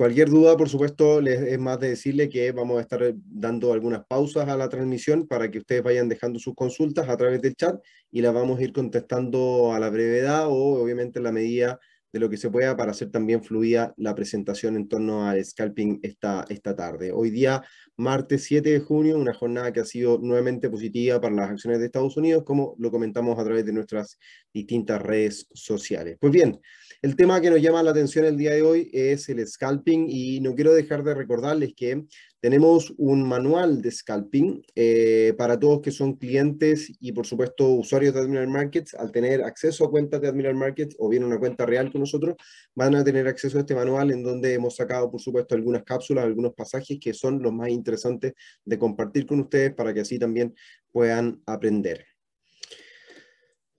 Cualquier duda, por supuesto, es más de decirle que vamos a estar dando algunas pausas a la transmisión para que ustedes vayan dejando sus consultas a través del chat y las vamos a ir contestando a la brevedad o obviamente en la medida de lo que se pueda para hacer también fluida la presentación en torno al scalping esta, esta tarde. Hoy día, martes 7 de junio, una jornada que ha sido nuevamente positiva para las acciones de Estados Unidos, como lo comentamos a través de nuestras distintas redes sociales. Pues bien, el tema que nos llama la atención el día de hoy es el scalping y no quiero dejar de recordarles que tenemos un manual de scalping eh, para todos que son clientes y por supuesto usuarios de Admiral Markets. Al tener acceso a cuentas de Admiral Markets o bien una cuenta real con nosotros, van a tener acceso a este manual en donde hemos sacado por supuesto algunas cápsulas, algunos pasajes que son los más interesantes de compartir con ustedes para que así también puedan aprender.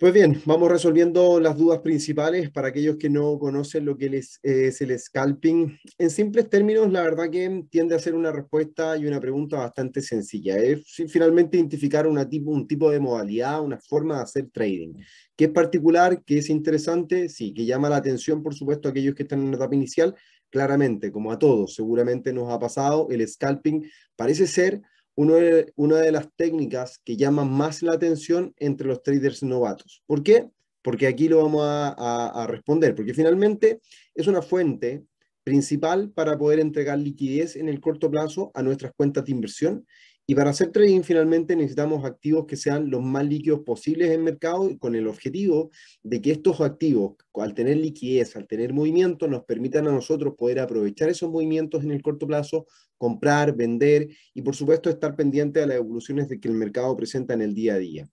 Pues bien, vamos resolviendo las dudas principales para aquellos que no conocen lo que eh, es, el scalping. En simples términos, la verdad que tiende a ser una respuesta y una pregunta bastante sencilla. Es finalmente identificar un tipo de modalidad, una forma de hacer trading, que es particular, que es interesante, sí, que llama la atención, por supuesto, a aquellos que están en la etapa inicial. Claramente, como a todos, seguramente nos ha pasado, el scalping parece ser una de las técnicas que llama más la atención entre los traders novatos. ¿Por qué? Porque aquí lo vamos a responder, porque finalmente es una fuente principal para poder entregar liquidez en el corto plazo a nuestras cuentas de inversión y para hacer trading finalmente necesitamos activos que sean los más líquidos posibles en el mercado con el objetivo de que estos activos, al tener liquidez, al tener movimiento, nos permitan a nosotros poder aprovechar esos movimientos en el corto plazo, comprar, vender y por supuesto estar pendiente a las evoluciones que el mercado presenta en el día a día.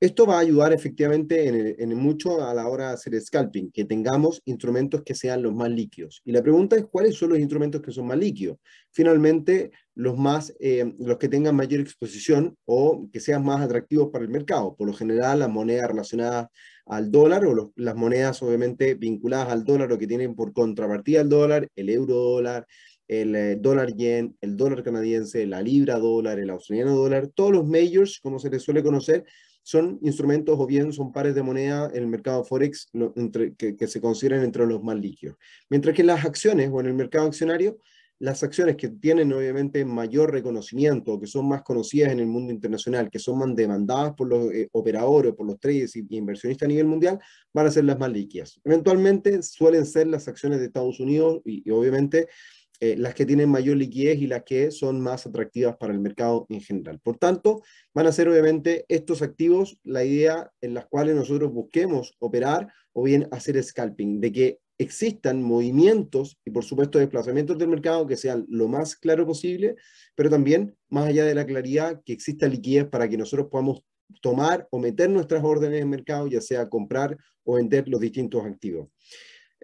Esto va a ayudar efectivamente en, mucho a la hora de hacer scalping, que tengamos instrumentos que sean los más líquidos. Y la pregunta es, ¿cuáles son los instrumentos que son más líquidos? Finalmente, los, más, eh, los que tengan mayor exposición o que sean más atractivos para el mercado. Por lo general, las monedas relacionadas al dólar o las monedas obviamente vinculadas al dólar o que tienen por contrapartida el dólar, el euro dólar, el eh, dólar yen, el dólar canadiense, la libra dólar, el australiano dólar, todos los majors, como se les suele conocer, son instrumentos o bien son pares de moneda en el mercado Forex que, se consideran entre los más líquidos. Mientras que las acciones o en el mercado accionario, las acciones que tienen obviamente mayor reconocimiento, que son más conocidas en el mundo internacional, que son más demandadas por los eh, operadores, por los traders y, inversionistas a nivel mundial, van a ser las más líquidas. Eventualmente suelen ser las acciones de Estados Unidos y obviamente eh, las que tienen mayor liquidez y las que son más atractivas para el mercado en general. Por tanto, van a ser obviamente estos activos la idea en las cuales nosotros busquemos operar o bien hacer scalping, de que existan movimientos y por supuesto desplazamientos del mercado que sean lo más claro posible, pero también más allá de la claridad que exista liquidez para que nosotros podamos tomar o meter nuestras órdenes en mercado, ya sea comprar o vender los distintos activos.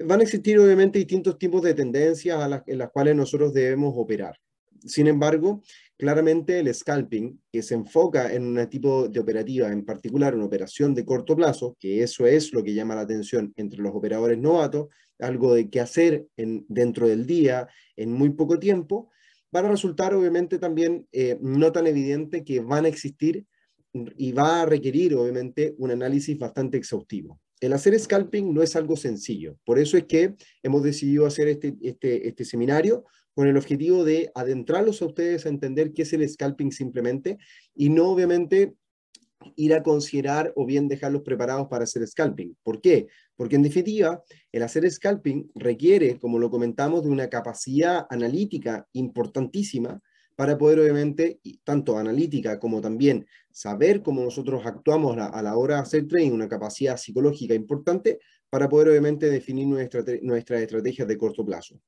Van a existir obviamente distintos tipos de tendencias en las cuales nosotros debemos operar. Sin embargo, claramente el scalping, que se enfoca en un tipo de operativa, en particular una operación de corto plazo, que eso es lo que llama la atención entre los operadores novatos, algo de qué hacer dentro del día, en muy poco tiempo, van a resultar obviamente también eh, no tan evidente que van a existir y va a requerir obviamente un análisis bastante exhaustivo el hacer scalping no es algo sencillo. Por eso es que hemos decidido hacer este, este, este, seminario con el objetivo de adentrarlos a ustedes a entender qué es el scalping simplemente y no obviamente ir a considerar o bien dejarlos preparados para hacer scalping. ¿Por qué? Porque en definitiva, el hacer scalping requiere, como lo comentamos, de una capacidad analítica importantísima para poder obviamente, tanto analítica como también saber cómo nosotros actuamos a, la hora de hacer trading, una capacidad psicológica importante para poder obviamente definir nuestra, nuestras estrategias de corto plazo.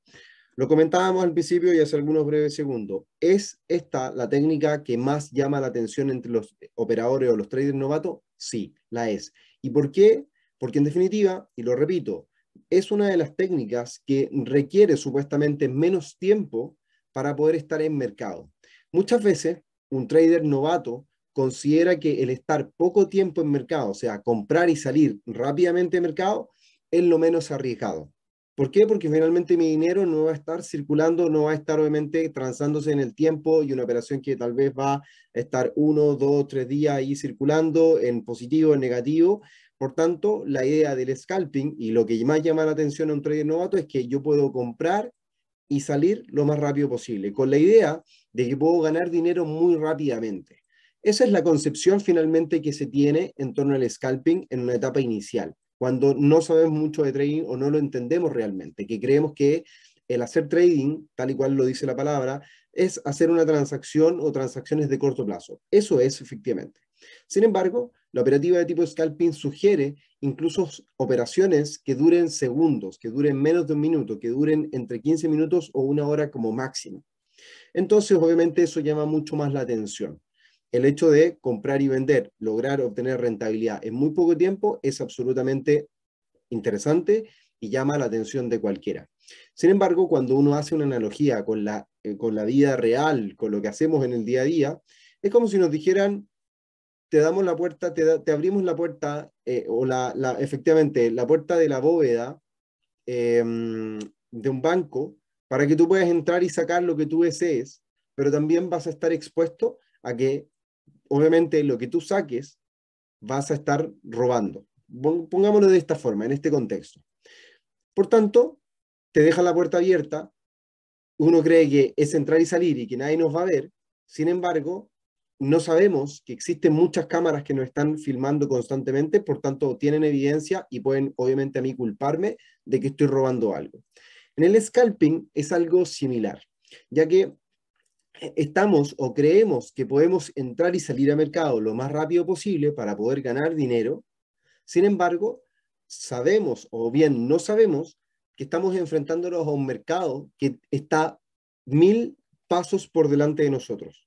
Lo comentábamos al principio y hace algunos breves segundos. ¿Es esta la técnica que más llama la atención entre los operadores o los traders novatos? Sí, la es. ¿Y por qué? Porque en definitiva, y lo repito, es una de las técnicas que requiere supuestamente menos tiempo para poder estar en mercado. Muchas veces un trader novato considera que el estar poco tiempo en mercado, o sea, comprar y salir rápidamente de mercado, es lo menos arriesgado. ¿Por qué? Porque finalmente mi dinero no va a estar circulando, no va a estar obviamente transándose en el tiempo y una operación que tal vez va a estar uno, dos, tres días ahí circulando en positivo, en negativo. Por tanto, la idea del scalping y lo que más llama la atención a un trader novato es que yo puedo comprar y salir lo más rápido posible, con la idea de que puedo ganar dinero muy rápidamente. Esa es la concepción finalmente que se tiene en torno al scalping en una etapa inicial, cuando no sabemos mucho de trading o no lo entendemos realmente, que creemos que el hacer trading, tal y cual lo dice la palabra, es hacer una transacción o transacciones de corto plazo. Eso es efectivamente. Sin embargo, la operativa de tipo scalping sugiere incluso operaciones que duren segundos, que duren menos de un minuto, que duren entre 15 minutos o una hora como máximo. Entonces, obviamente, eso llama mucho más la atención. El hecho de comprar y vender, lograr obtener rentabilidad en muy poco tiempo es absolutamente interesante y llama la atención de cualquiera. Sin embargo, cuando uno hace una analogía con la, eh, con la vida real, con lo que hacemos en el día a día, es como si nos dijeran, te damos la puerta, te, abrimos la puerta, eh, o la, efectivamente, la puerta de la bóveda em, de un banco para que tú puedas entrar y sacar lo que tú desees, pero también vas a estar expuesto a que, obviamente, lo que tú saques vas a estar robando. Pongámoslo de esta forma, en este contexto. Por tanto, te deja la puerta abierta, uno cree que es entrar y salir y que nadie nos va a ver, sin embargo, no sabemos que existen muchas cámaras que nos están filmando constantemente, por tanto tienen evidencia y pueden obviamente a mí culparme de que estoy robando algo. En el scalping es algo similar, ya que eh, estamos o creemos que podemos entrar y salir a mercado lo más rápido posible para poder ganar dinero, sin embargo, sabemos o bien no sabemos que estamos enfrentándonos a un mercado que está mil pasos por delante de nosotros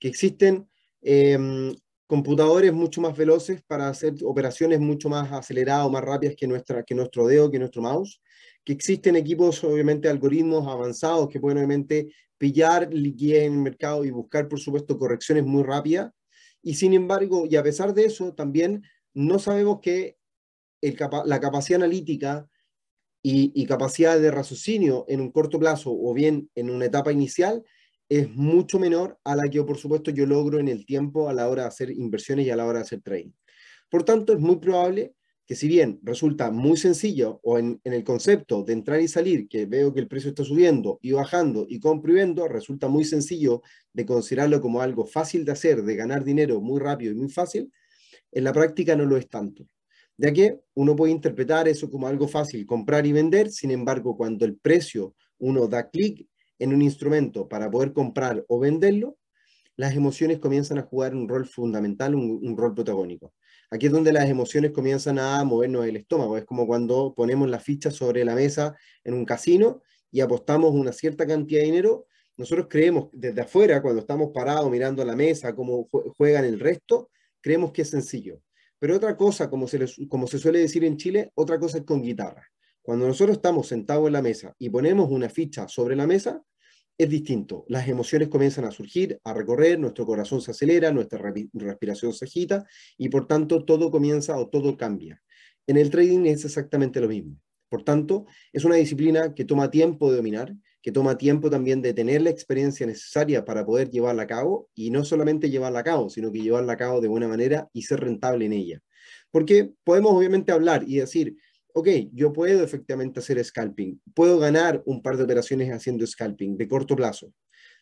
que existen em, computadores mucho más veloces para hacer operaciones mucho más aceleradas o más rápidas que, nuestra, que nuestro dedo, que nuestro mouse, que existen equipos, obviamente, algoritmos avanzados que pueden, obviamente, pillar liquidez en el mercado y buscar, por supuesto, correcciones muy rápidas. Y sin embargo, y a pesar de eso, también no sabemos que la capacidad analítica y, y, capacidad de raciocinio en un corto plazo o bien en una etapa inicial es mucho menor a la que, por supuesto, yo logro en el tiempo a la hora de hacer inversiones y a la hora de hacer trading. Por tanto, es muy probable que si bien resulta muy sencillo o en, el concepto de entrar y salir, que veo que el precio está subiendo y bajando y compro y resulta muy sencillo de considerarlo como algo fácil de hacer, de ganar dinero muy rápido y muy fácil, en la práctica no lo es tanto. Ya que uno puede interpretar eso como algo fácil, comprar y vender, sin embargo, cuando el precio uno da clic en un instrumento para poder comprar o venderlo, las emociones comienzan a jugar un rol fundamental, un, rol protagónico. Aquí es donde las emociones comienzan a movernos el estómago. Es como cuando ponemos la ficha sobre la mesa en un casino y apostamos una cierta cantidad de dinero. Nosotros creemos desde afuera, cuando estamos parados mirando la mesa, cómo juegan el resto, creemos que es sencillo. Pero otra cosa, como se, como se suele decir en Chile, otra cosa es con guitarra. Cuando nosotros estamos sentados en la mesa y ponemos una ficha sobre la mesa, es distinto. Las emociones comienzan a surgir, a recorrer, nuestro corazón se acelera, nuestra respiración se agita y por tanto todo comienza o todo cambia. En el trading es exactamente lo mismo. Por tanto, es una disciplina que toma tiempo de dominar, que toma tiempo también de tener la experiencia necesaria para poder llevarla a cabo y no solamente llevarla a cabo, sino que llevarla a cabo de buena manera y ser rentable en ella. Porque podemos obviamente hablar y decir, ok, yo puedo efectivamente hacer scalping, puedo ganar un par de operaciones haciendo scalping de corto plazo.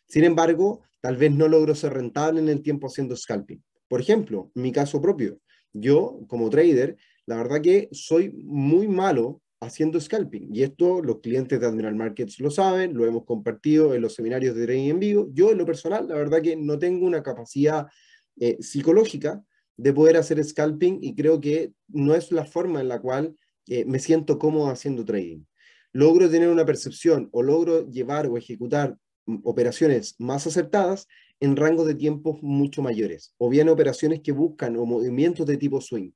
Sin embargo, tal vez no logro ser rentable en el tiempo haciendo scalping. Por ejemplo, mi caso propio, yo como trader, la verdad que soy muy malo haciendo scalping. Y esto los clientes de Admiral Markets lo saben, lo hemos compartido en los seminarios de trading en vivo. Yo en lo personal, la verdad que no tengo una capacidad eh, psicológica de poder hacer scalping y creo que no es la forma en la cual eh, me siento cómodo haciendo trading, logro tener una percepción o logro llevar o ejecutar mm, operaciones más acertadas en rangos de tiempos mucho mayores, o bien operaciones que buscan o movimientos de tipo swing.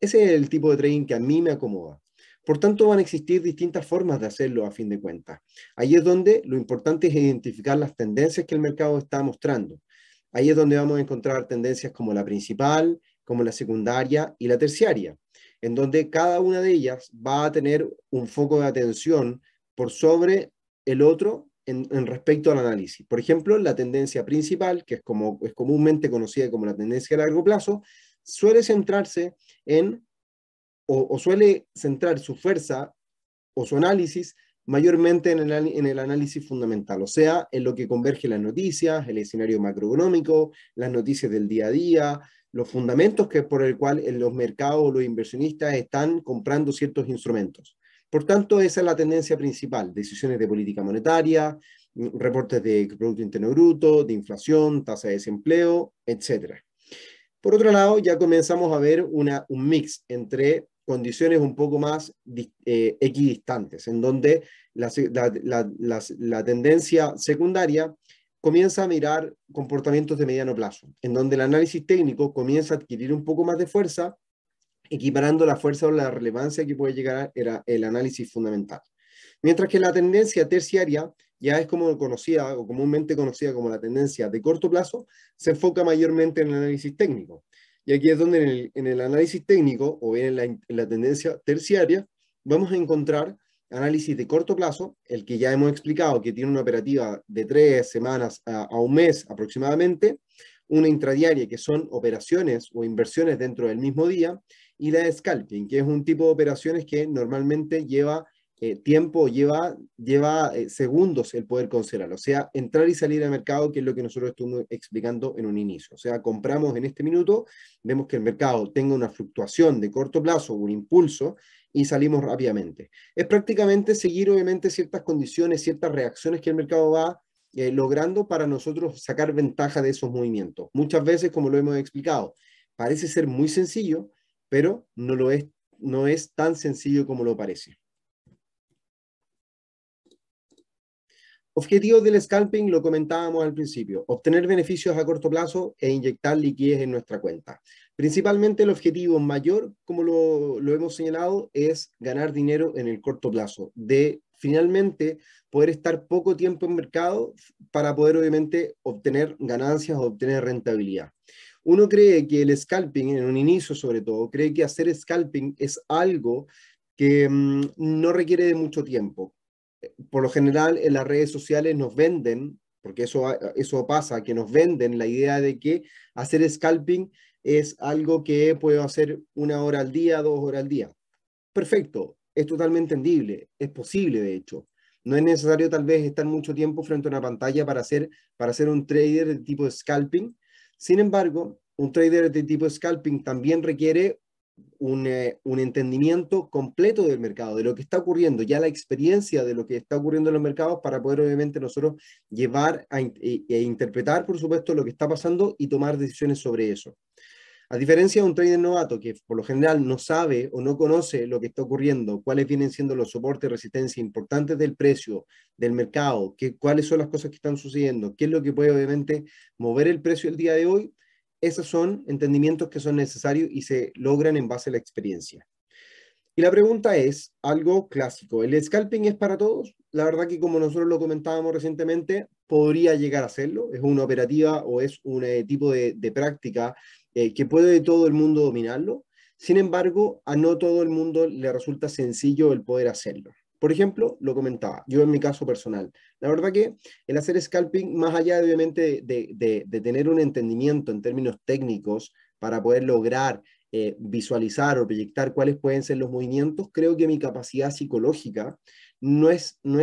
Ese es el tipo de trading que a mí me acomoda. Por tanto, van a existir distintas formas de hacerlo a fin de cuentas. Ahí es donde lo importante es identificar las tendencias que el mercado está mostrando. Ahí es donde vamos a encontrar tendencias como la principal, como la secundaria y la terciaria en donde cada una de ellas va a tener un foco de atención por sobre el otro en, respecto al análisis. Por ejemplo, la tendencia principal, que es, como, es comúnmente conocida como la tendencia a largo plazo, suele centrarse en, o suele centrar su fuerza o su análisis mayormente en el, análisis fundamental, o sea, en lo que converge las noticias, el escenario macroeconómico, las noticias del día a día, los fundamentos que por el cual los mercados o los inversionistas están comprando ciertos instrumentos. Por tanto, esa es la tendencia principal, decisiones de política monetaria, mm, reportes de Producto Interno Bruto, de inflación, tasa de desempleo, etc. Por otro lado, ya comenzamos a ver una, un mix entre condiciones un poco más eh, equidistantes, en donde la, tendencia secundaria comienza a mirar comportamientos de mediano plazo, en donde el análisis técnico comienza a adquirir un poco más de fuerza, equiparando la fuerza o la relevancia que puede llegar era el análisis fundamental. Mientras que la tendencia terciaria ya es como conocida o comúnmente conocida como la tendencia de corto plazo, se enfoca mayormente en el análisis técnico, y aquí es donde en el, análisis técnico o bien en la, tendencia terciaria vamos a encontrar análisis de corto plazo, el que ya hemos explicado que tiene una operativa de tres semanas a, a, un mes aproximadamente, una intradiaria que son operaciones o inversiones dentro del mismo día y la de scalping, que es un tipo de operaciones que normalmente lleva eh, tiempo, lleva, lleva eh, segundos el poder considerarlo, O sea, entrar y salir al mercado, que es lo que nosotros estuvimos explicando en un inicio. O sea, compramos en este minuto, vemos que el mercado tenga una fluctuación de corto plazo, un impulso, y salimos rápidamente. Es prácticamente seguir, obviamente, ciertas condiciones, ciertas reacciones que el mercado va eh, logrando para nosotros sacar ventaja de esos movimientos. Muchas veces, como lo hemos explicado, parece ser muy sencillo, pero no lo es, no es tan sencillo como lo parece. Objetivos del scalping lo comentábamos al principio, obtener beneficios a corto plazo e inyectar liquidez en nuestra cuenta. Principalmente el objetivo mayor, como lo, hemos señalado, es ganar dinero en el corto plazo, de finalmente poder estar poco tiempo en mercado para poder obviamente obtener ganancias o obtener rentabilidad. Uno cree que el scalping, en un inicio sobre todo, cree que hacer scalping es algo que mm, no requiere de mucho tiempo, por lo general en las redes sociales nos venden, porque eso, eso pasa, que nos venden la idea de que hacer scalping es algo que puedo hacer una hora al día, dos horas al día. Perfecto, es totalmente entendible, es posible de hecho. No es necesario tal vez estar mucho tiempo frente a una pantalla para hacer, para hacer un trader de tipo scalping. Sin embargo, un trader de tipo scalping también requiere eh, un, entendimiento completo del mercado, de lo que está ocurriendo, ya la experiencia de lo que está ocurriendo en los mercados para poder obviamente nosotros llevar e, e, interpretar, por supuesto, lo que está pasando y tomar decisiones sobre eso. A diferencia de un trader novato que por lo general no sabe o no conoce lo que está ocurriendo, cuáles vienen siendo los soportes, resistencia importantes del precio, del mercado, que, cuáles son las cosas que están sucediendo, qué es lo que puede obviamente mover el precio el día de hoy, esos son entendimientos que son necesarios y se logran en base a la experiencia. Y la pregunta es algo clásico. ¿El scalping es para todos? La verdad que como nosotros lo comentábamos recientemente, podría llegar a serlo. Es una operativa o es un eh, tipo de, práctica eh, que puede todo el mundo dominarlo. Sin embargo, a no todo el mundo le resulta sencillo el poder hacerlo. Por ejemplo, lo comentaba, yo en mi caso personal, la verdad que el hacer scalping, más allá de, obviamente de, tener un entendimiento en términos técnicos para poder lograr eh, visualizar o proyectar cuáles pueden ser los movimientos, creo que mi capacidad psicológica no es, no,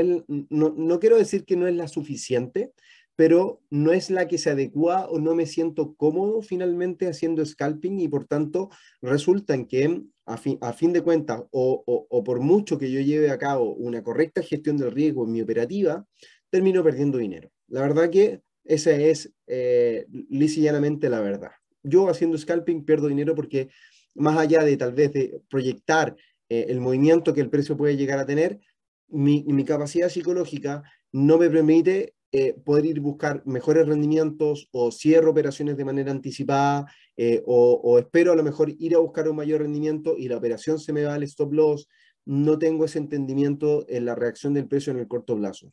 no, no quiero decir que no es la suficiente, pero no es la que se adecua o no me siento cómodo finalmente haciendo scalping y por tanto resulta en que a fin, a fin de cuentas, o, por mucho que yo lleve a cabo una correcta gestión del riesgo en mi operativa, termino perdiendo dinero. La verdad que esa es eh, y la verdad. Yo haciendo scalping pierdo dinero porque más allá de tal vez proyectar eh, el movimiento que el precio puede llegar a tener, mi, mi capacidad psicológica no me permite eh, poder ir buscar mejores rendimientos o cierro operaciones de manera anticipada eh, o, espero a lo mejor ir a buscar un mayor rendimiento y la operación se me va al stop loss, no tengo ese entendimiento en la reacción del precio en el corto plazo.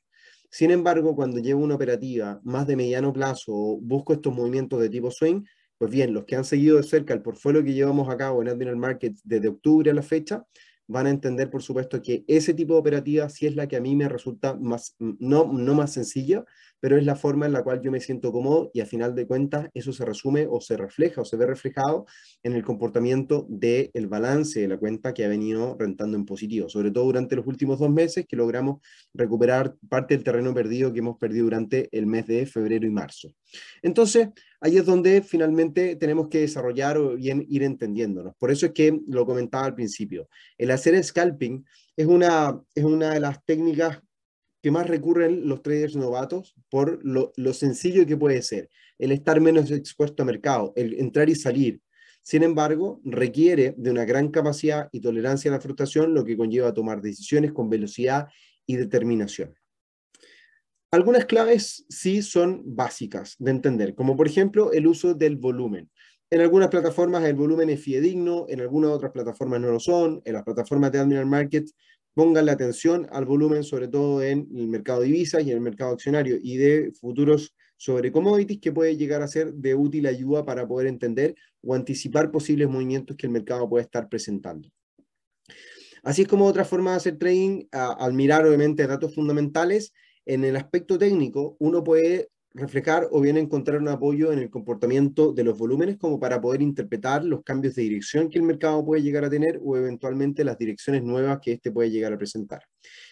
Sin embargo, cuando llevo una operativa más de mediano plazo o busco estos movimientos de tipo swing, pues bien, los que han seguido de cerca el portfolio que llevamos a cabo en Admiral Markets desde octubre a la fecha, van a entender, por supuesto, que ese tipo de operativa sí es la que a mí me resulta más, no, no más sencilla, pero es la forma en la cual yo me siento cómodo y a final de cuentas eso se resume o se refleja o se ve reflejado en el comportamiento del balance de la cuenta que ha venido rentando en positivo, sobre todo durante los últimos dos meses que logramos recuperar parte del terreno perdido que hemos perdido durante el mes de febrero y marzo. Entonces, ahí es donde finalmente tenemos que desarrollar o bien ir entendiéndonos. Por eso es que lo comentaba al principio. El hacer scalping es una, es una de las técnicas que más recurren los traders novatos por lo, sencillo que puede ser, el estar menos expuesto al mercado, el entrar y salir. Sin embargo, requiere de una gran capacidad y tolerancia a la frustración, lo que conlleva tomar decisiones con velocidad y determinación. Algunas claves sí son básicas de entender, como por ejemplo el uso del volumen. En algunas plataformas el volumen es fidedigno, en algunas otras plataformas no lo son. En las plataformas de Admiral Market pongan la atención al volumen, sobre todo en el mercado de divisas y en el mercado accionario y de futuros sobre commodities que puede llegar a ser de útil ayuda para poder entender o anticipar posibles movimientos que el mercado puede estar presentando. Así es como otra forma de hacer trading, al mirar obviamente datos fundamentales, en el aspecto técnico, uno puede reflejar o bien encontrar un apoyo en el comportamiento de los volúmenes como para poder interpretar los cambios de dirección que el mercado puede llegar a tener o eventualmente las direcciones nuevas que éste puede llegar a presentar.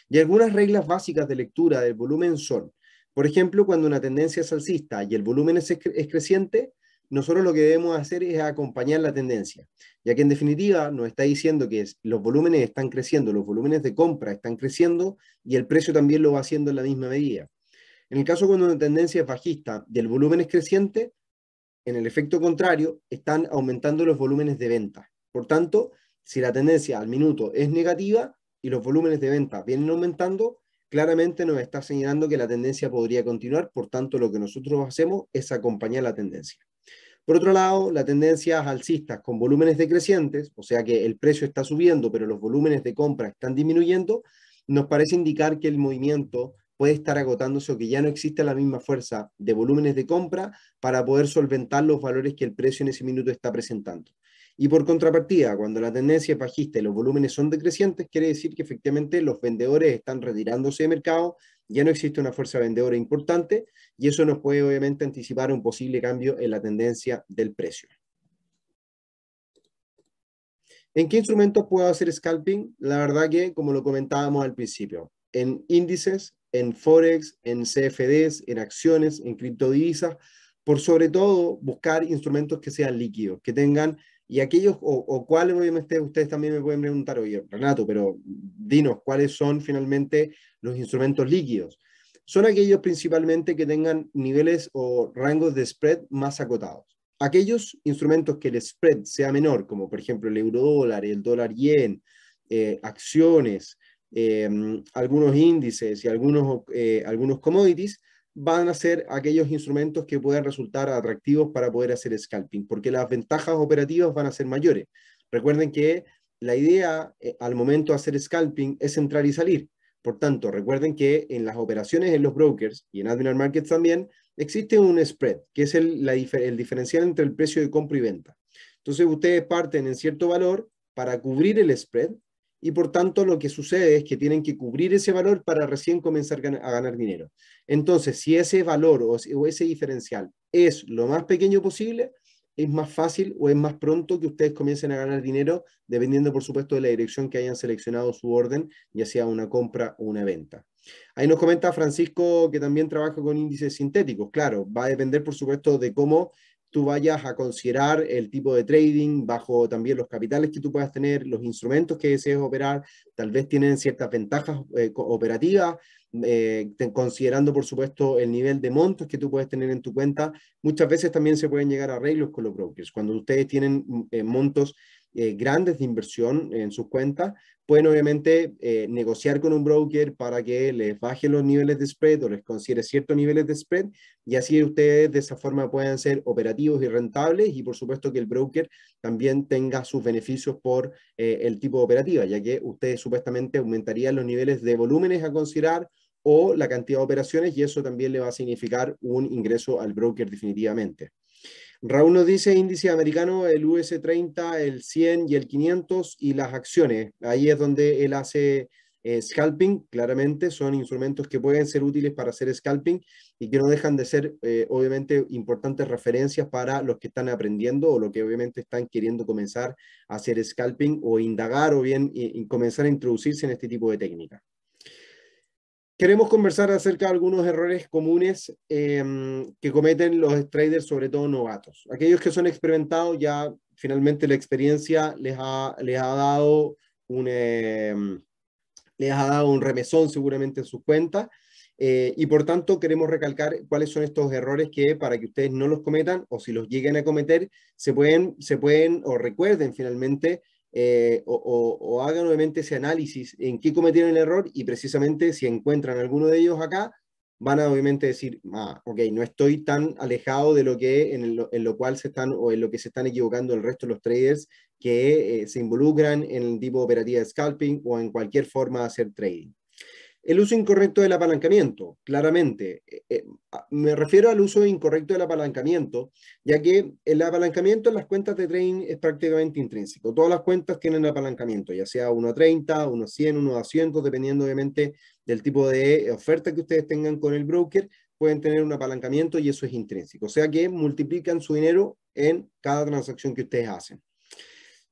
Y algunas reglas básicas de lectura del volumen son, por ejemplo, cuando una tendencia es alcista y el volumen es, es creciente, nosotros lo que debemos hacer es acompañar la tendencia, ya que en definitiva nos está diciendo que los volúmenes están creciendo, los volúmenes de compra están creciendo y el precio también lo va haciendo en la misma medida. En el caso cuando una tendencia es bajista y el volumen es creciente, en el efecto contrario, están aumentando los volúmenes de venta. Por tanto, si la tendencia al minuto es negativa y los volúmenes de venta vienen aumentando, claramente nos está señalando que la tendencia podría continuar, por tanto lo que nosotros hacemos es acompañar la tendencia. Por otro lado, la tendencia alcistas con volúmenes decrecientes, o sea que el precio está subiendo, pero los volúmenes de compra están disminuyendo, nos parece indicar que el movimiento puede estar agotándose o que ya no existe la misma fuerza de volúmenes de compra para poder solventar los valores que el precio en ese minuto está presentando. Y por contrapartida, cuando la tendencia es bajista y los volúmenes son decrecientes, quiere decir que efectivamente los vendedores están retirándose de mercado ya no existe una fuerza vendedora importante y eso nos puede obviamente anticipar un posible cambio en la tendencia del precio. ¿En qué instrumentos puedo hacer scalping? La verdad que, como lo comentábamos al principio, en índices, en forex, en CFDs, en acciones, en criptodivisas, por sobre todo buscar instrumentos que sean líquidos, que tengan y aquellos, o, cuáles, obviamente ustedes también me pueden preguntar, oye, Renato, pero dinos, ¿cuáles son finalmente los instrumentos líquidos? Son aquellos principalmente que tengan niveles o rangos de spread más acotados. Aquellos instrumentos que el spread sea menor, como por ejemplo el eurodólar, el dólar yen, eh, acciones, eh, algunos índices y algunos, eh, algunos commodities, van a ser aquellos instrumentos que puedan resultar atractivos para poder hacer scalping, porque las ventajas operativas van a ser mayores. Recuerden que la idea eh, al momento de hacer scalping es entrar y salir. Por tanto, recuerden que en las operaciones en los brokers y en Admiral Markets también existe un spread, que es el, el diferencial entre el precio de compra y venta. Entonces, ustedes parten en cierto valor para cubrir el spread y por tanto lo que sucede es que tienen que cubrir ese valor para recién comenzar a ganar dinero. Entonces, si ese valor o ese diferencial es lo más pequeño posible, es más fácil o es más pronto que ustedes comiencen a ganar dinero, dependiendo, por supuesto, de la dirección que hayan seleccionado su orden, ya sea una compra o una venta. Ahí nos comenta Francisco que también trabaja con índices sintéticos. Claro, va a depender, por supuesto, de cómo tú vayas a considerar el tipo de trading bajo también los capitales que tú puedas tener, los instrumentos que desees operar, tal vez tienen ciertas ventajas eh, operativas, eh, considerando por supuesto el nivel de montos que tú puedes tener en tu cuenta. Muchas veces también se pueden llegar a arreglos con los brokers. Cuando ustedes tienen mm, eh, montos eh, grandes de inversión en sus cuentas, pueden obviamente eh, negociar con un broker para que les baje los niveles de spread o les considere ciertos niveles de spread y así ustedes de esa forma puedan ser operativos y rentables y por supuesto que el broker también tenga sus beneficios por eh, el tipo de operativa, ya que ustedes supuestamente aumentarían los niveles de volúmenes a considerar o la cantidad de operaciones y eso también le va a significar un ingreso al broker definitivamente. Raúl nos dice índice americano, el US30, el 100 y el 500 y las acciones. Ahí es donde él hace eh, scalping, claramente son instrumentos que pueden ser útiles para hacer scalping y que no dejan de ser, eh, obviamente, importantes referencias para los que están aprendiendo o los que obviamente están queriendo comenzar a hacer scalping o indagar o bien eh, comenzar a introducirse en este tipo de técnica. Queremos conversar acerca de algunos errores comunes em, que cometen los traders, sobre todo novatos. Aquellos que son experimentados ya finalmente la experiencia les ha, les ha dado un... Em, les ha dado un remesón seguramente en sus cuentas. Eh, y por tanto, queremos recalcar cuáles son estos errores que para que ustedes no los cometan o si los lleguen a cometer, se pueden, se pueden o recuerden finalmente eh, o, hagan obviamente ese análisis en qué cometieron el error y precisamente si encuentran alguno de ellos acá, van a obviamente decir, ah, ok, no estoy tan alejado de lo que en, en lo cual se están o en lo que se están equivocando el resto de los traders que eh, se involucran en el tipo operativa de scalping o en cualquier forma de hacer trading. El uso incorrecto del apalancamiento, claramente. Eh, eh, me refiero al uso incorrecto del apalancamiento, ya que el apalancamiento en las cuentas de trading es prácticamente intrínseco. Todas las cuentas tienen apalancamiento, ya sea 1 a 30, 1 a 100, 1 a 100, dependiendo obviamente del tipo de eh, oferta que ustedes tengan con el broker, pueden tener un apalancamiento y eso es intrínseco. O sea que multiplican su dinero en cada transacción que ustedes hacen.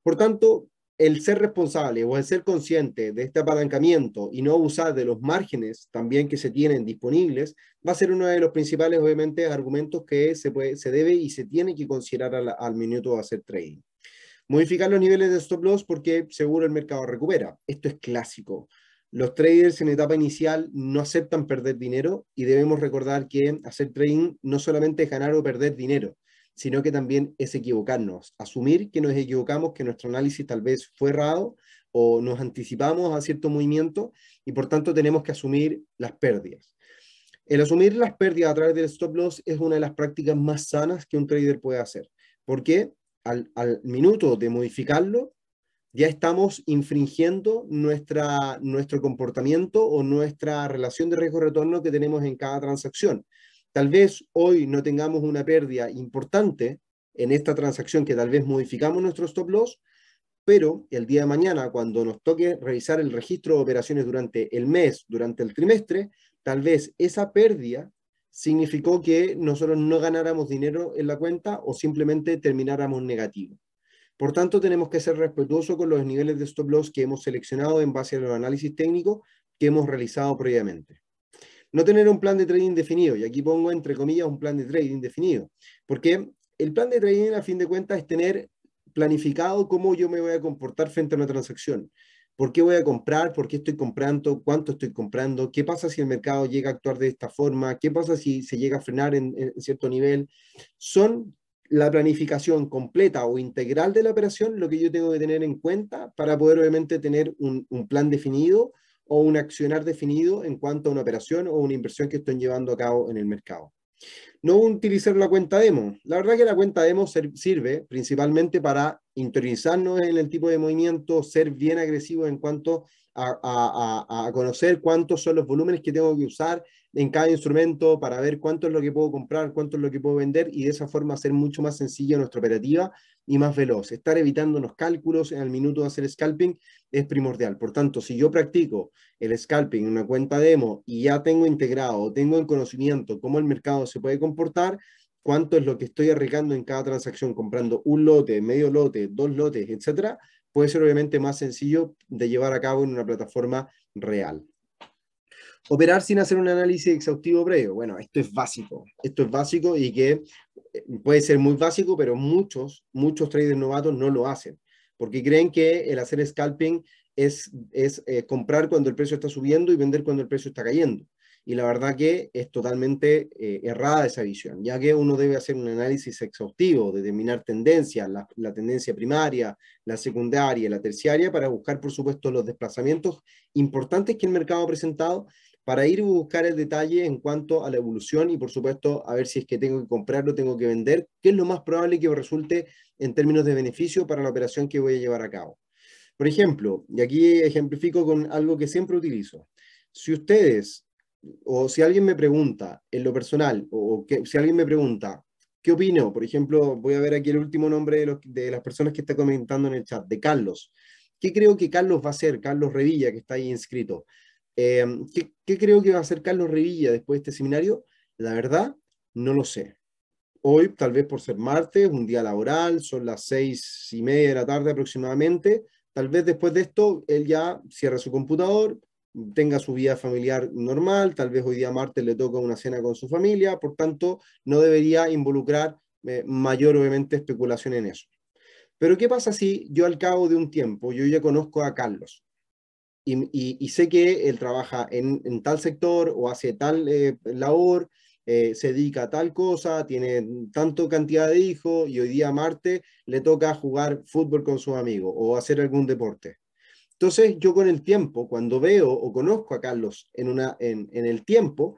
Por tanto, el ser responsable o el ser consciente de este apalancamiento y no abusar de los márgenes también que se tienen disponibles va a ser uno de los principales, obviamente, argumentos que se, puede, se debe y se tiene que considerar al, al minuto de hacer trading. Modificar los niveles de stop loss porque seguro el mercado recupera. Esto es clásico. Los traders en etapa inicial no aceptan perder dinero y debemos recordar que hacer trading no solamente es ganar o perder dinero, sino que también es equivocarnos, asumir que nos equivocamos, que nuestro análisis tal vez fue errado o nos anticipamos a cierto movimiento y por tanto tenemos que asumir las pérdidas. El asumir las pérdidas a través del stop loss es una de las prácticas más sanas que un trader puede hacer, porque al, minuto de modificarlo, ya estamos infringiendo nuestra, nuestro comportamiento o nuestra relación de riesgo-retorno que tenemos en cada transacción. Tal vez hoy no tengamos una pérdida importante en esta transacción que tal vez modificamos nuestro stop loss, pero el día de mañana, cuando nos toque revisar el registro de operaciones durante el mes, durante el trimestre, tal vez esa pérdida significó que nosotros no ganáramos dinero en la cuenta o simplemente termináramos negativo. Por tanto, tenemos que ser respetuosos con los niveles de stop loss que hemos seleccionado en base a los análisis técnicos que hemos realizado previamente. No tener un plan de trading definido, y aquí pongo entre comillas un plan de trading definido, porque el plan de trading a fin de cuentas es tener planificado cómo yo me voy a comportar frente a una transacción. ¿Por qué voy a comprar? ¿Por qué estoy comprando? ¿Cuánto estoy comprando? ¿Qué pasa si el mercado llega a actuar de esta forma? ¿Qué pasa si se llega a frenar en, cierto nivel? Son la planificación completa o integral de la operación lo que yo tengo que tener en cuenta para poder obviamente tener un plan definido o un accionar definido en cuanto a una operación o una inversión que estén llevando a cabo en el mercado. No utilizar la cuenta demo. La verdad que la cuenta demo sirve principalmente para interiorizarnos en el tipo de movimiento, ser bien agresivo en cuanto a, a conocer cuántos son los volúmenes que tengo que usar, en cada instrumento para ver cuánto es lo que puedo comprar, cuánto es lo que puedo vender y de esa forma hacer mucho más sencilla nuestra operativa y más veloz. Estar evitando los cálculos en el minuto de hacer scalping es primordial. Por tanto, si yo practico el scalping en una cuenta demo y ya tengo integrado, tengo el conocimiento cómo el mercado se puede comportar, cuánto es lo que estoy arriesgando en cada transacción, comprando un lote, medio lote, dos lotes, etcétera, puede ser obviamente más sencillo de llevar a cabo en una plataforma real. Operar sin hacer un análisis exhaustivo previo. Bueno, esto es básico. Esto es básico y que eh, puede ser muy básico, pero muchos, muchos traders novatos no lo hacen porque creen que el hacer scalping es, es eh, comprar cuando el precio está subiendo y vender cuando el precio está cayendo. Y la verdad que es totalmente eh, errada esa visión, ya que uno debe hacer un análisis exhaustivo, determinar tendencias, la, la, tendencia primaria, la secundaria, la terciaria, para buscar, por supuesto, los desplazamientos importantes que el mercado ha presentado para ir a buscar el detalle en cuanto a la evolución y por supuesto a ver si es que tengo que comprarlo, tengo que vender, qué es lo más probable que resulte en términos de beneficio para la operación que voy a llevar a cabo. Por ejemplo, y aquí ejemplifico con algo que siempre utilizo. Si ustedes o si alguien me pregunta en lo personal o si alguien me pregunta, ¿qué opino? Por ejemplo, voy a ver aquí el último nombre de, de las personas que está comentando en el chat, de Carlos. ¿Qué creo que Carlos va a hacer? Carlos Revilla, que está ahí inscrito. Em, ¿qué, creo que va a hacer Carlos Revilla después de este seminario? La verdad, no lo sé. Hoy, tal vez por ser martes, un día laboral, son las seis y media de la tarde aproximadamente. Tal vez después de esto, él ya cierra su computador, tenga su vida familiar normal, tal vez hoy día martes le toca una cena con su familia, por tanto, no debería involucrar eh, mayor, obviamente, especulación en eso. Pero ¿qué pasa si yo al cabo de un tiempo, yo ya conozco a Carlos, y, sé que él trabaja en, tal sector o hace tal eh, labor, eh, se dedica a tal cosa, tiene tanto cantidad de hijos y hoy día martes le toca jugar fútbol con su amigo o hacer algún deporte. Entonces yo con el tiempo, cuando veo o conozco a Carlos en, una, en, en el tiempo,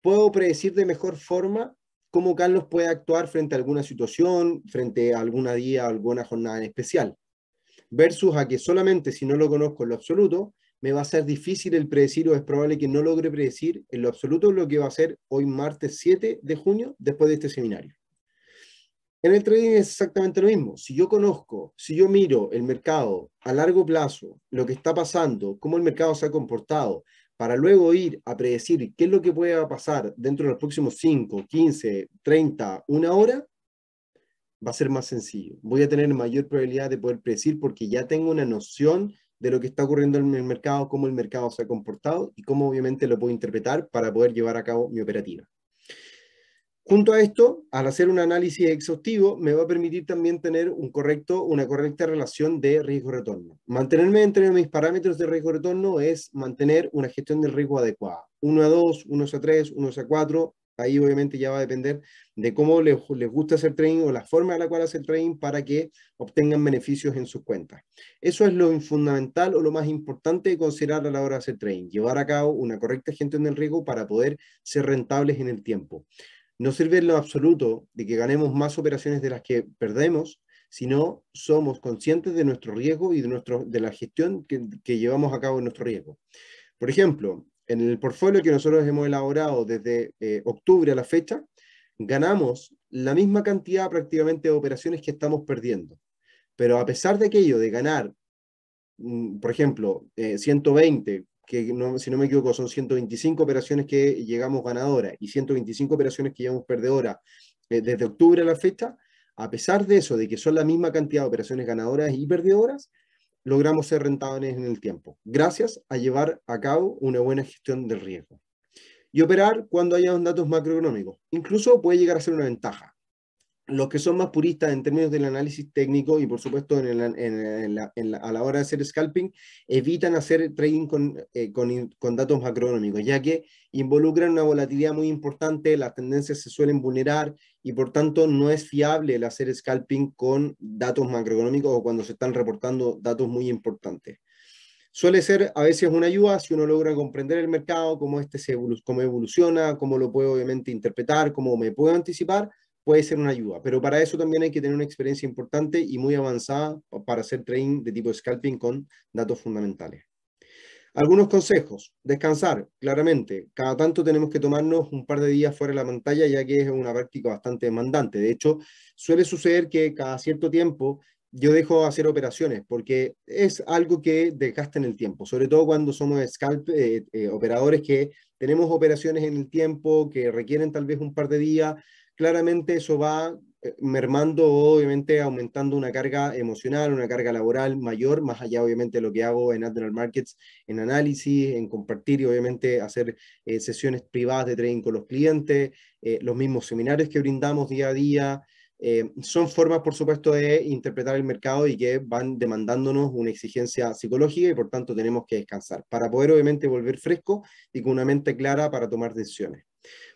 puedo predecir de mejor forma cómo Carlos puede actuar frente a alguna situación, frente a alguna día, alguna jornada en especial versus a que solamente si no lo conozco en lo absoluto, me va a ser difícil el predecir o es probable que no logre predecir en lo absoluto lo que va a ser hoy martes 7 de junio después de este seminario. En el trading es exactamente lo mismo. Si yo conozco, si yo miro el mercado a largo plazo, lo que está pasando, cómo el mercado se ha comportado, para luego ir a predecir qué es lo que puede pasar dentro de los próximos 5, 15, 30, una hora, va a ser más sencillo. Voy a tener mayor probabilidad de poder predecir porque ya tengo una noción de lo que está ocurriendo en el mercado, cómo el mercado se ha comportado y cómo obviamente lo puedo interpretar para poder llevar a cabo mi operativa. Junto a esto, al hacer un análisis exhaustivo, me va a permitir también tener un correcto, una correcta relación de riesgo-retorno. Mantenerme entre mis parámetros de riesgo-retorno es mantener una gestión del riesgo adecuada. 1 a 2, 1 a 3, 1 a 4, Ahí obviamente ya va a depender de cómo les, gusta hacer trading o la forma en la cual hacer trading para que obtengan beneficios en sus cuentas. Eso es lo fundamental o lo más importante de considerar a la hora de hacer trading, llevar a cabo una correcta gestión del riesgo para poder ser rentables en el tiempo. No sirve en lo absoluto de que ganemos más operaciones de las que perdemos, sino somos conscientes de nuestro riesgo y de, nuestro, de la gestión que, que llevamos a cabo en nuestro riesgo. Por ejemplo, en el portfolio que nosotros hemos elaborado desde eh, octubre a la fecha, ganamos la misma cantidad prácticamente de operaciones que estamos perdiendo. Pero a pesar de aquello, de ganar, mm, por ejemplo, 120, eh, que si no me equivoco son 125 operaciones que llegamos ganadoras y 125 operaciones que llegamos perdedoras eh, desde octubre a la fecha, a pesar de eso, de que son la misma cantidad de operaciones ganadoras y perdedoras, logramos ser rentables en el tiempo, gracias a llevar a cabo una buena gestión de riesgo. Y operar cuando haya datos macroeconómicos. Incluso puede llegar a ser una ventaja los que son más puristas en términos del análisis técnico y por supuesto a la hora de hacer scalping, evitan hacer trading con, eh, datos macroeconómicos, ya que involucran una volatilidad muy importante, las tendencias se suelen vulnerar y por tanto no es fiable el hacer scalping con datos macroeconómicos o cuando se están reportando datos muy importantes. Suele ser a veces una ayuda si uno logra comprender el mercado, cómo este se cómo evoluciona, cómo lo puede, obviamente interpretar, cómo me puedo anticipar, puede ser una ayuda, pero para eso también hay que tener una experiencia importante y muy avanzada para hacer trading de tipo scalping con datos fundamentales. Algunos consejos. Descansar, claramente. Cada tanto tenemos que tomarnos un par de días fuera de la pantalla, ya que es una práctica bastante demandante. De hecho, suele suceder que cada cierto tiempo yo dejo hacer operaciones, porque es algo que desgasta en el tiempo, sobre todo cuando somos scalp, eh, eh, operadores que tenemos operaciones en el tiempo que requieren tal vez un par de días claramente eso va eh, mermando, o obviamente aumentando una carga emocional, una carga laboral mayor, más allá obviamente de lo que hago en Admiral Markets, en análisis, en compartir y obviamente hacer eh, sesiones privadas de trading con los clientes, eh, los mismos seminarios que brindamos día a día. son formas, por supuesto, de interpretar el mercado y que van demandándonos una exigencia psicológica y por tanto tenemos que descansar para poder obviamente volver fresco y con una mente clara para tomar decisiones.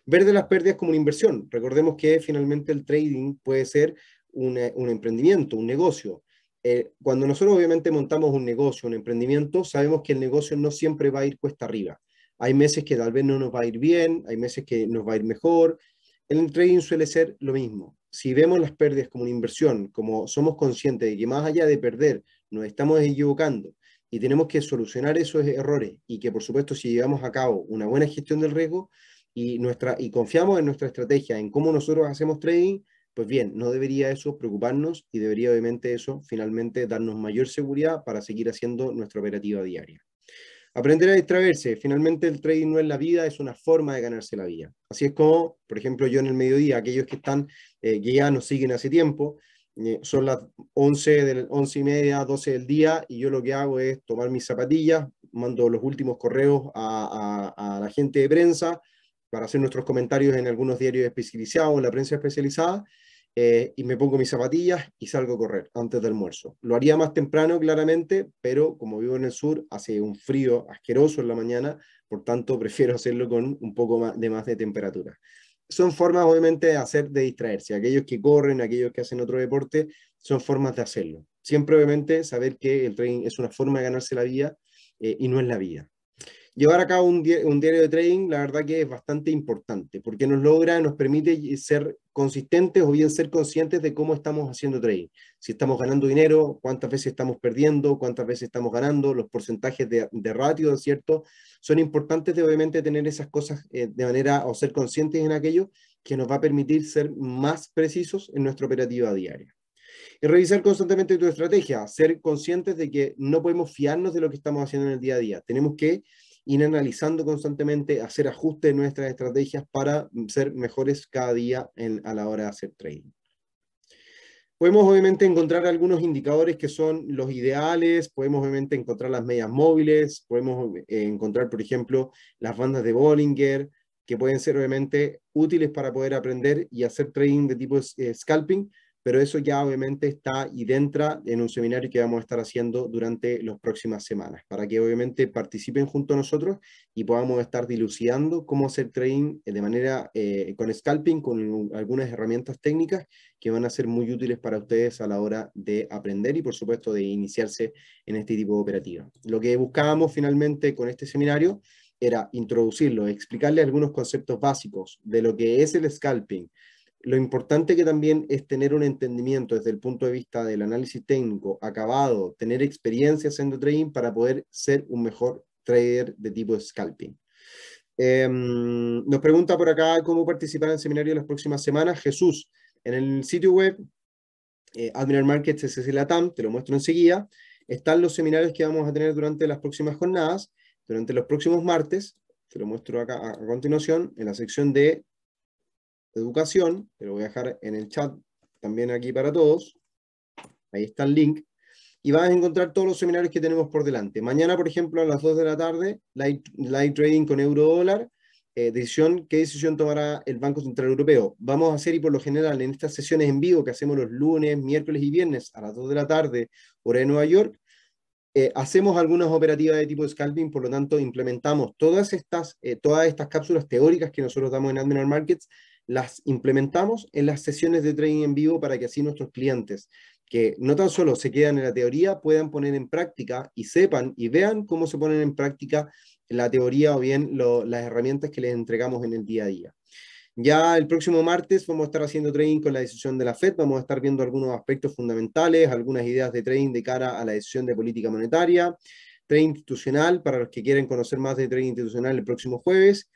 Ver de las pérdidas como una inversión. Recordemos que finalmente el trading puede ser un emprendimiento, un negocio. Eh, cuando nosotros obviamente montamos un negocio, un emprendimiento, sabemos que el negocio no siempre va a ir cuesta arriba. Hay meses que tal vez no nos va a ir bien, hay meses que nos va a ir mejor. el trading suele ser lo mismo. Si vemos las pérdidas como una inversión, como somos conscientes de que más allá de perder, nos estamos equivocando y tenemos que solucionar esos errores y que por supuesto si llevamos a cabo una buena gestión del riesgo, y, nuestra, y confiamos en nuestra estrategia, en cómo nosotros hacemos trading, pues bien, no debería eso preocuparnos y debería obviamente eso finalmente darnos mayor seguridad para seguir haciendo nuestra operativa diaria. Aprender a distraerse. Finalmente el trading no es la vida, es una forma de ganarse la vida. Así es como, por ejemplo, yo en el mediodía, aquellos que están, eh, que ya nos siguen hace tiempo, eh, son las 11, del, 11 y media, 12 del día, y yo lo que hago es tomar mis zapatillas, mando los últimos correos a, a, a la gente de prensa, para hacer nuestros comentarios en algunos diarios especializados, en la prensa especializada, eh, y me pongo mis zapatillas y salgo a correr antes del almuerzo. Lo haría más temprano, claramente, pero como vivo en el sur, hace un frío asqueroso en la mañana, por tanto prefiero hacerlo con un poco más de más de temperatura. Son formas, obviamente, de hacer, de distraerse. Aquellos que corren, aquellos que hacen otro deporte, son formas de hacerlo. Siempre, obviamente, saber que el training es una forma de ganarse la vida eh, y no es la vida llevar a cabo un, diario de trading, la verdad que es bastante importante, porque nos logra, nos permite ser consistentes o bien ser conscientes de cómo estamos haciendo trading. Si estamos ganando dinero, cuántas veces estamos perdiendo, cuántas veces estamos ganando, los porcentajes de, de ratio, ¿cierto? Son importantes de obviamente tener esas cosas eh, de manera o ser conscientes en aquello que nos va a permitir ser más precisos en nuestra operativa diaria. Y revisar constantemente tu estrategia, ser conscientes de que no podemos fiarnos de lo que estamos haciendo en el día a día. Tenemos que ir analizando constantemente, hacer ajustes en nuestras estrategias para ser mejores cada día a la hora de hacer trading. Podemos obviamente encontrar algunos indicadores que son los ideales, podemos obviamente encontrar las medias móviles, podemos eh, encontrar, por ejemplo, las bandas de Bollinger, que pueden ser obviamente útiles para poder aprender y hacer trading de tipo eh, scalping, pero eso ya obviamente está y entra en un seminario que vamos a estar haciendo durante las próximas semanas, para que obviamente participen junto a nosotros y podamos estar dilucidando cómo hacer trading eh, de manera eh, con scalping, con algunas herramientas técnicas que van a ser muy útiles para ustedes a la hora de aprender y por supuesto de iniciarse en este tipo de operativa. Lo que buscábamos finalmente con este seminario era introducirlo, explicarle algunos conceptos básicos de lo que es el scalping, lo importante que también es tener un entendimiento desde el punto de vista del análisis técnico acabado, tener experiencia haciendo trading para poder ser un mejor trader de tipo scalping. Em, nos pregunta por acá cómo participar en el seminario de las próximas semanas. Jesús, en el sitio web eh, Admiral Markets Latam, te lo muestro enseguida, están los seminarios que vamos a tener durante las próximas jornadas, durante los próximos martes, te lo muestro acá a continuación, en la sección de educación, que lo voy a dejar en el chat también aquí para todos. Ahí está el link. Y vas a encontrar todos los seminarios que tenemos por delante. Mañana, por ejemplo, a las 2 de la tarde, light trading con euro dólar. Eh, decisión, ¿Qué decisión tomará el Banco Central Europeo? Vamos a hacer, y por lo general, en estas sesiones en vivo que hacemos los lunes, miércoles y viernes a las 2 de la tarde, hora de Nueva York, eh, hacemos algunas operativas de tipo scalping, por lo tanto, implementamos todas estas, eh, todas estas cápsulas teóricas que nosotros damos en Admiral Markets las implementamos en las sesiones de trading en vivo para que así nuestros clientes, que no tan solo se quedan en la teoría, puedan poner en práctica y sepan y vean cómo se ponen en práctica la teoría o bien las herramientas que les entregamos en el día a día. Ya el próximo martes vamos a estar haciendo trading con la decisión de la Fed, vamos a estar viendo algunos aspectos fundamentales, algunas ideas de trading de cara a la decisión de política monetaria, trading institucional para los que quieren conocer más de trading institucional el próximo jueves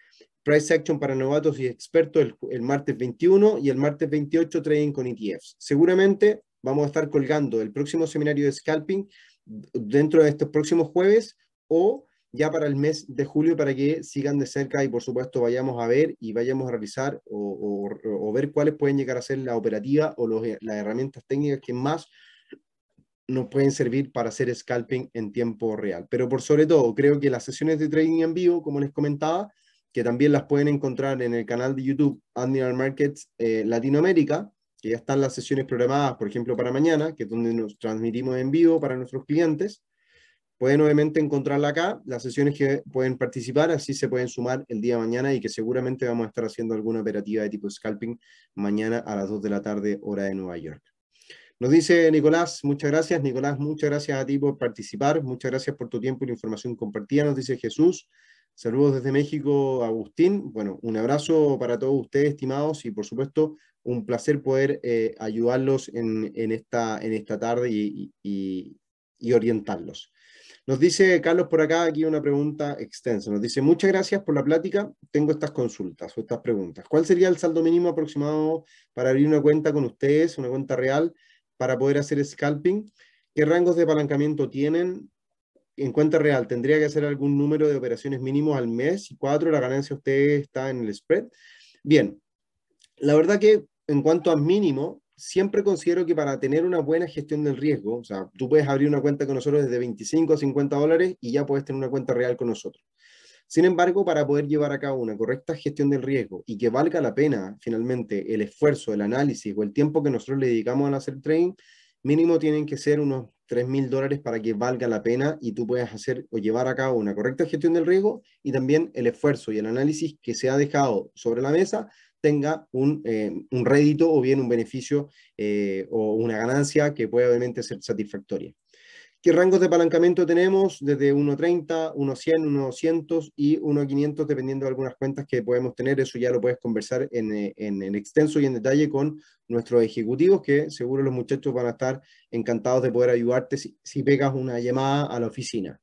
Price Action para novatos y expertos el, martes 21 y el martes 28 trading con ETFs. Seguramente vamos a estar colgando el próximo seminario de scalping dentro de estos próximos jueves o ya para el mes de julio para que sigan de cerca y por supuesto vayamos a ver y vayamos a realizar o, ver cuáles pueden llegar a ser la operativa o las herramientas técnicas que más nos pueden servir para hacer scalping en tiempo real. Pero por sobre todo, creo que las sesiones de trading en vivo, como les comentaba, que también las pueden encontrar en el canal de YouTube Animal Markets eh, Latinoamérica, que ya están las sesiones programadas, por ejemplo, para mañana, que es donde nos transmitimos en vivo para nuestros clientes. Pueden obviamente encontrarla acá, las sesiones que pueden participar, así se pueden sumar el día de mañana y que seguramente vamos a estar haciendo alguna operativa de tipo scalping mañana a las 2 de la tarde, hora de Nueva York. Nos dice Nicolás, muchas gracias. Nicolás, muchas gracias a ti por participar, muchas gracias por tu tiempo y la información compartida, nos dice Jesús. Saludos desde México, Agustín. Bueno, un abrazo para todos ustedes, estimados, y por supuesto, un placer poder eh, ayudarlos en, esta, en esta tarde y, y orientarlos. Nos dice Carlos por acá, aquí una pregunta extensa. Nos dice, muchas gracias por la plática. Tengo estas consultas o estas preguntas. ¿Cuál sería el saldo mínimo aproximado para abrir una cuenta con ustedes, una cuenta real, para poder hacer scalping? ¿Qué rangos de apalancamiento tienen? en cuenta real, tendría que hacer algún número de operaciones mínimos al mes y cuatro, la ganancia usted está en el spread. Bien, la verdad que en cuanto a mínimo, siempre considero que para tener una buena gestión del riesgo, o sea, tú puedes abrir una cuenta con nosotros desde 25 a 50 dólares y ya puedes tener una cuenta real con nosotros. Sin embargo, para poder llevar a cabo una correcta gestión del riesgo y que valga la pena finalmente el esfuerzo, el análisis o el tiempo que nosotros le dedicamos al hacer trading, mínimo tienen que ser unos tres mil dólares para que valga la pena y tú puedas hacer o llevar a cabo una correcta gestión del riesgo y también el esfuerzo y el análisis que se ha dejado sobre la mesa tenga un, eh, rédito o bien un beneficio eh, o una ganancia que pueda obviamente ser satisfactoria. ¿Qué rangos de apalancamiento tenemos? Desde 1.30, 1.100, 1.200 y 1.500, dependiendo de algunas cuentas que podemos tener. Eso ya lo puedes conversar en, eh, en, extenso y en detalle con nuestros ejecutivos, que seguro los muchachos van a estar encantados de poder ayudarte si, si pegas una llamada a la oficina.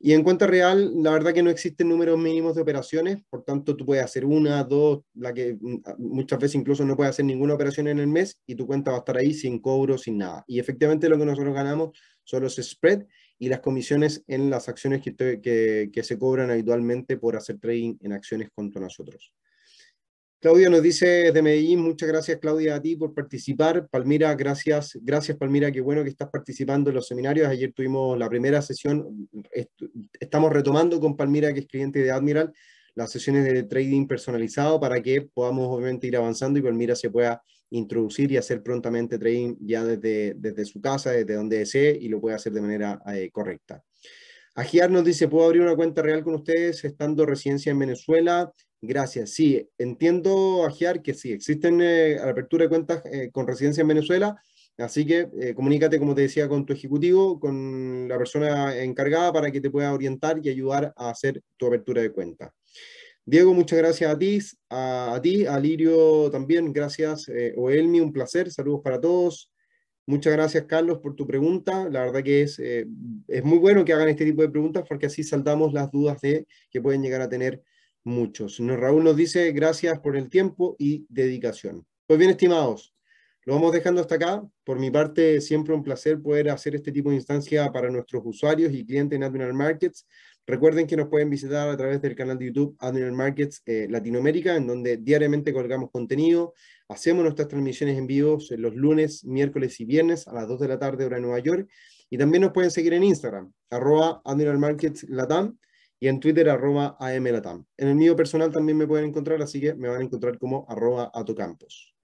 Y en cuenta real, la verdad que no existen números mínimos de operaciones, por tanto tú puedes hacer una, dos, la que mm, ah, muchas veces incluso no puedes hacer ninguna operación en el mes y tu cuenta va a estar ahí sin cobro, sin nada. Y efectivamente lo que nosotros ganamos son los spread y las comisiones en las acciones que, se cobran habitualmente por hacer trading en acciones contra nosotros. Claudia nos dice de Medellín, muchas gracias Claudia a ti por participar. Palmira, gracias, gracias Palmira, qué bueno que estás participando en los seminarios. Ayer tuvimos la primera sesión, estamos retomando con Palmira, que es cliente de Admiral, las sesiones de trading personalizado para que podamos obviamente ir avanzando y Palmira se pueda introducir y hacer prontamente trading ya desde, desde su casa, desde donde desee y lo puede hacer de manera eh, correcta. Agiar nos dice, ¿puedo abrir una cuenta real con ustedes estando residencia en Venezuela? Gracias. Sí, entiendo, Agiar, que sí, existen eh, apertura de cuentas eh, con residencia en Venezuela, así que comunícate, como te decía, con tu ejecutivo, con la persona encargada para que te pueda orientar y ayudar a hacer tu apertura de cuenta. Diego, muchas gracias a ti, a, ti, a Lirio también, gracias, eh, Oelmi, un placer, saludos para todos. Muchas gracias, Carlos, por tu pregunta. La verdad que es, eh, es muy bueno que hagan este tipo de preguntas porque así saldamos las dudas que pueden llegar a tener muchos. Nos, Raúl nos dice gracias por el tiempo y dedicación. Pues bien, estimados, lo vamos dejando hasta acá. Por mi parte, siempre un placer poder hacer este tipo de instancia para nuestros usuarios y clientes en Admiral Markets. Recuerden que nos pueden visitar a través del canal de YouTube Admiral Markets eh, Latinoamérica, en donde diariamente colgamos contenido, hacemos nuestras transmisiones en vivo eh, los lunes, miércoles y viernes a las 2 de la tarde hora de Nueva York. Y también nos pueden seguir en Instagram, arroba Admiral Markets Latam, y en Twitter, arroba AM Latam. En el mío personal también me pueden encontrar, así que me van a encontrar como arroba Atocampos.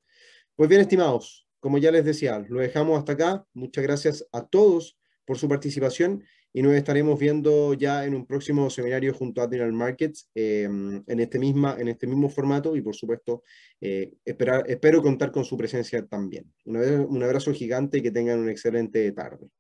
Pues bien, estimados, como ya les decía, lo dejamos hasta acá. Muchas gracias a todos por su participación y nos estaremos viendo ya en un próximo seminario junto a Admiral Markets eh, en, este misma, en este mismo formato y por supuesto eh, espero contar con su presencia también. un abrazo gigante y que tengan una excelente tarde.